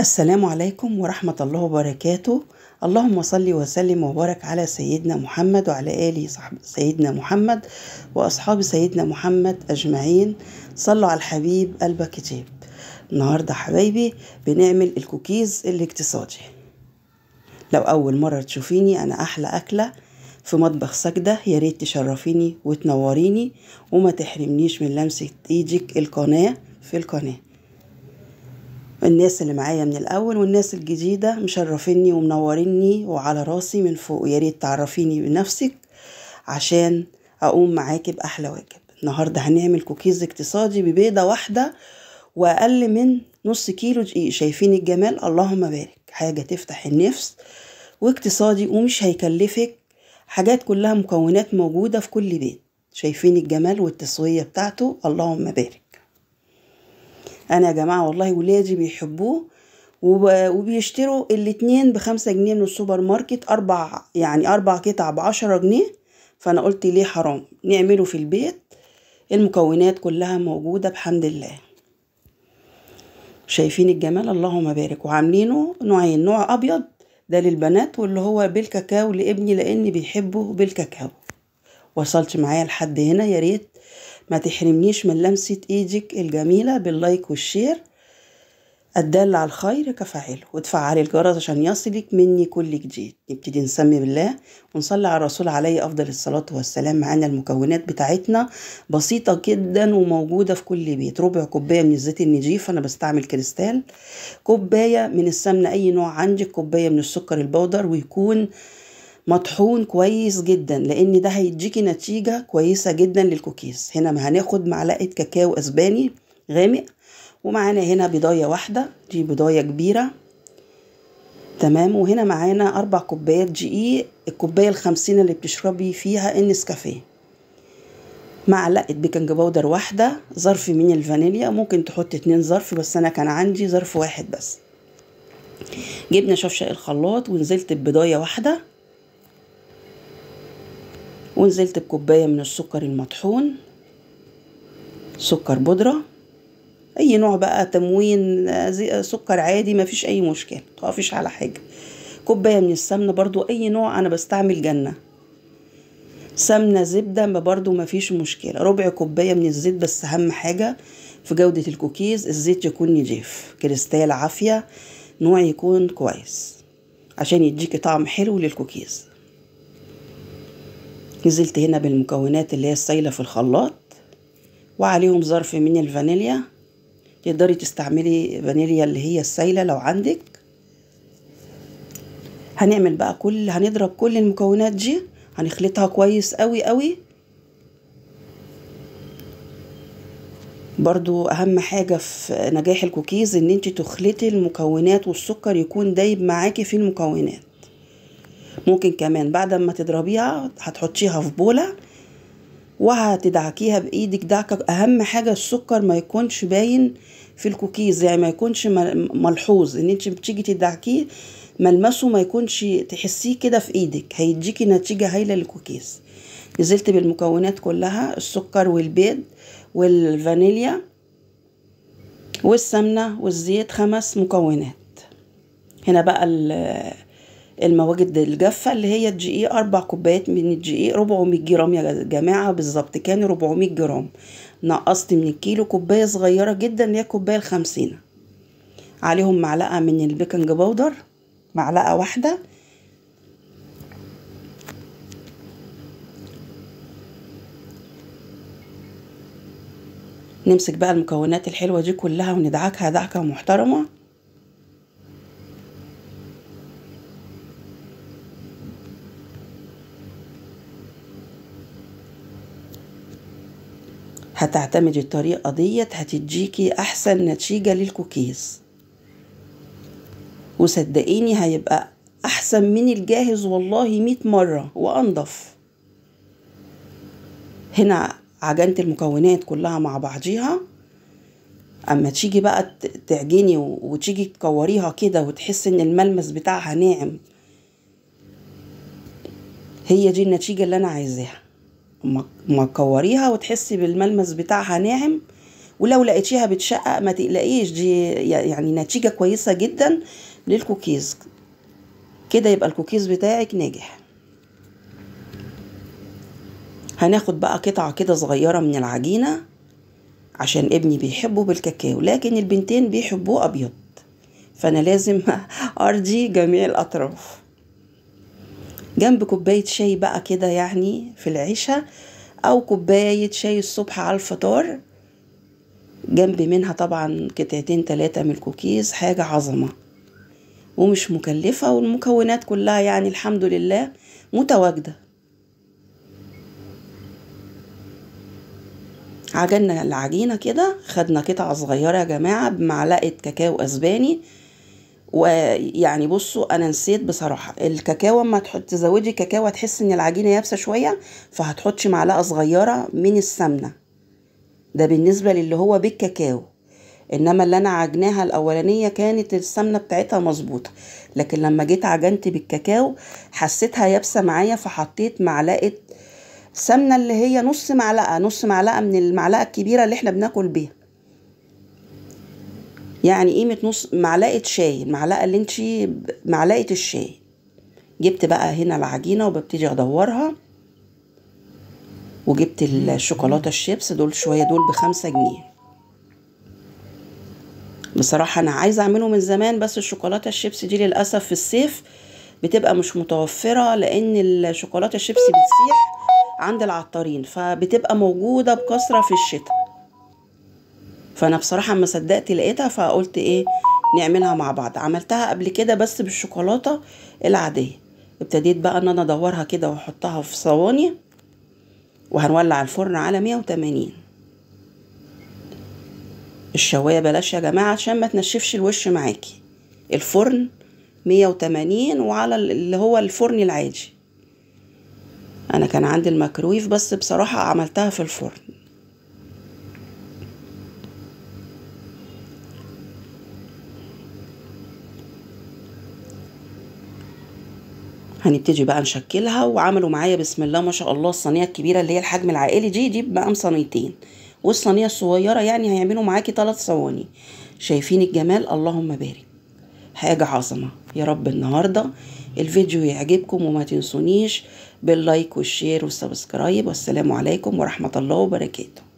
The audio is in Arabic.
السلام عليكم ورحمة الله وبركاته اللهم صل وسلم وبارك على سيدنا محمد وعلى آل صحب سيدنا محمد وأصحاب سيدنا محمد أجمعين صلوا على الحبيب قلب كتاب النهاردة حبايبي بنعمل الكوكيز الاقتصادي لو أول مرة تشوفيني أنا أحلى أكلة في مطبخ سجدة يا ريت تشرفيني وتنوريني وما تحرمنيش من لمسة ايدك القناة في القناه الناس اللي معايا من الاول والناس الجديده مشرفيني ومنوريني وعلى راسي من فوق يا ريت تعرفيني بنفسك عشان اقوم معاكي باحلى واجب النهارده هنعمل كوكيز اقتصادي ببيضه واحده واقل من نص كيلو دقيق شايفين الجمال اللهم بارك حاجه تفتح النفس واقتصادي ومش هيكلفك حاجات كلها مكونات موجوده في كل بيت شايفين الجمال والتسويه بتاعته اللهم بارك انا يا جماعه والله ولادي بيحبوه وبيشتروا الاتنين بخمسة جنيه من السوبر ماركت أربع يعني أربع قطع بعشرة جنيه فأنا قلت ليه حرام نعمله في البيت المكونات كلها موجودة بحمد الله شايفين الجمال اللهم بارك وعاملينه نوعين نوع أبيض ده للبنات واللي هو بالكاكاو لابني لأن بيحبه بالكاكاو وصلت معايا لحد هنا يا ريت ما تحرمنيش من لمسة ايدك الجميلة باللايك والشير الدال على الخير كفاعله وتفعلي الجرس عشان يصلك مني كل جديد نبتدي نسمي بالله ونصلي على الرسول عليه افضل الصلاه والسلام معانا المكونات بتاعتنا بسيطه جدا وموجوده في كل بيت ربع كوبايه من الزيت النجيف انا بستعمل كريستال كوبايه من السمنه اي نوع عندك كوبايه من السكر البودر ويكون آه مطحون كويس جدا لان ده هيديكي نتيجة كويسة جدا للكوكيز هنا هناخد معلقة كاكاو اسباني غامق ومعانا هنا بيضاية واحدة دي بيضاية كبيرة تمام وهنا معانا اربع كوبايات دقيق الكوباية الخمسين اللي بتشربي فيها النسكافيه معلقه بيكنج باودر واحده ظرف من الفانيليا ممكن تحط اتنين ظرف بس انا كان عندي ظرف واحد بس جبنا شفشق الخلاط ونزلت ببضايه واحده ونزلت بكوباية من السكر المطحون سكر بودرة أي نوع بقى تموين سكر عادي مفيش أي مشكلة متقفش على حاجة كوباية من السمنة برضو أي نوع أنا بستعمل جنة سمنة زبدة برضو مفيش مشكلة ربع كوباية من الزيت بس أهم حاجة في جودة الكوكيز الزيت يكون نضيف كريستال عافية نوع يكون كويس عشان يديكي طعم حلو للكوكيز نزلت هنا بالمكونات اللي هي السايله في الخلاط وعليهم ظرف من الفانيليا تقدري تستعملي فانيليا اللي هي السايله لو عندك هنعمل بقى كل هنضرب كل المكونات دي هنخلطها كويس قوي قوي برضو اهم حاجة في نجاح الكوكيز ان انت تخلطي المكونات والسكر يكون دايب معاكي في المكونات ممكن كمان بعد ما تضربيها هتحطيها في بولة وهتدعكيها بايدك دعكة اهم حاجة السكر ما يكونش باين في الكوكيز يعني ما يكونش ملحوظ ان انت بتيجي تدعكيه ملمسه ما يكونش تحسيه كده في ايدك هيديكي نتيجة هايلة للكوكيز نزلت بالمكونات كلها السكر والبيض والفانيليا والسمنة والزيت خمس مكونات هنا بقى المواجد الجافه اللي هي اي اربع كوبايات من اي 400 جرام يا جماعه بالظبط كان 400 جرام نقصت من الكيلو كوبايه صغيره جدا هي الكوبايه الخمسين عليهم معلقه من البيكنج باودر معلقه واحده نمسك بقى المكونات الحلوه دي كلها وندعكها دعكه محترمه هتعتمدي الطريقة ديت هتديكي أحسن نتيجة للكوكيز وصدقيني هيبقى أحسن من الجاهز والله مئة مرة وأنضف هنا عجنت المكونات كلها مع بعضيها اما تيجي بقى تعجني وتيجي تكوريها كده وتحس ان الملمس بتاعها ناعم هي دي النتيجه اللي انا عايزاها مكوريها وتحسي بالملمس بتاعها ناعم ولو لقيتيها بتشقق ما تقلقيش دي يعني نتيجة كويسة جدا للكوكيز كده يبقى الكوكيز بتاعك ناجح هناخد بقى قطعة كده صغيرة من العجينة عشان ابني بيحبه بالكاكاو لكن البنتين بيحبوه أبيض فأنا لازم أرضي جميع الأطراف جنب كوباية شاي بقى كده يعني في العشاء أو كوباية شاي الصبح على الفطار جنب منها طبعا قطعتين تلاتة من الكوكيز حاجة عظمة ومش مكلفة والمكونات كلها يعني الحمد لله متواجدة عجلنا العجينة كده خدنا قطعة صغيرة يا جماعة بمعلقة كاكاو أسباني ويعني بصوا انا نسيت بصراحه الكاكاو اما تحط تزودي كاكاو هتحس ان العجينه يابسه شويه فهتحطي معلقه صغيره من السمنه ده بالنسبه للي هو بالكاكاو انما اللي انا عجناها الاولانيه كانت السمنه بتاعتها مظبوطه لكن لما جيت عجنت بالكاكاو حسيتها يابسه معايا فحطيت معلقه سمنه اللي هي نص معلقه نص معلقه من المعلقه الكبيره اللي احنا بناكل بيها يعني قيمة نص معلقة شاي المعلقة اللي انتي معلقة الشاي جبت بقى هنا العجينة وببتدي ادورها وجبت الشوكولاتة الشيبس دول شوية دول بخمسة جنيه بصراحة أنا عايزة أعمله من زمان بس الشوكولاتة الشيبس دي للأسف في الصيف بتبقى مش متوفرة لأن الشوكولاتة الشيبس بتسيح عند العطارين فبتبقى موجودة بكثرة في الشتاء فانا بصراحه ما صدقت لقيتها فقلت ايه نعملها مع بعض عملتها قبل كده بس بالشوكولاته العاديه ابتديت بقى ان انا ادورها كده واحطها في صواني وهنولع الفرن على 180 الشوايه بلاش يا جماعه عشان ما تنشفش الوش معاكي الفرن 180 وعلى اللي هو الفرن العادي انا كان عندي الميكرويف بس بصراحه عملتها في الفرن هنبتدي بقى نشكلها وعملوا معايا بسم الله ما شاء الله الصينيه الكبيره اللي هي الحجم العائلي دي دي بمقام صينيتين والصينيه الصغيره يعني هيعملوا معاكي ثلاث صواني شايفين الجمال اللهم بارك حاجه عظمه يا رب النهارده الفيديو يعجبكم وما تنسونيش باللايك والشير والسبسكرايب والسلام عليكم ورحمه الله وبركاته